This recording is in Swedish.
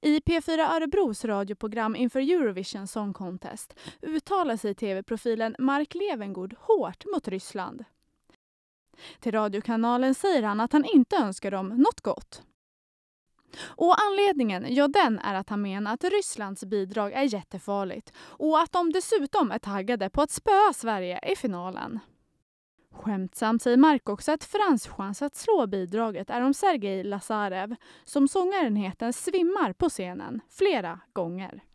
I P4 Örebros radioprogram inför Eurovision Song Contest uttalar sig tv-profilen Mark Levengood hårt mot Ryssland. Till radiokanalen säger han att han inte önskar dem något gott. Och anledningen, ja den är att han menar att Rysslands bidrag är jättefarligt och att de dessutom är taggade på att spöa Sverige i finalen. Skämtsamt säger Mark också att Frans chans att slå bidraget är om Sergej Lazarev, som sångaren heter, svimmar på scenen flera gånger.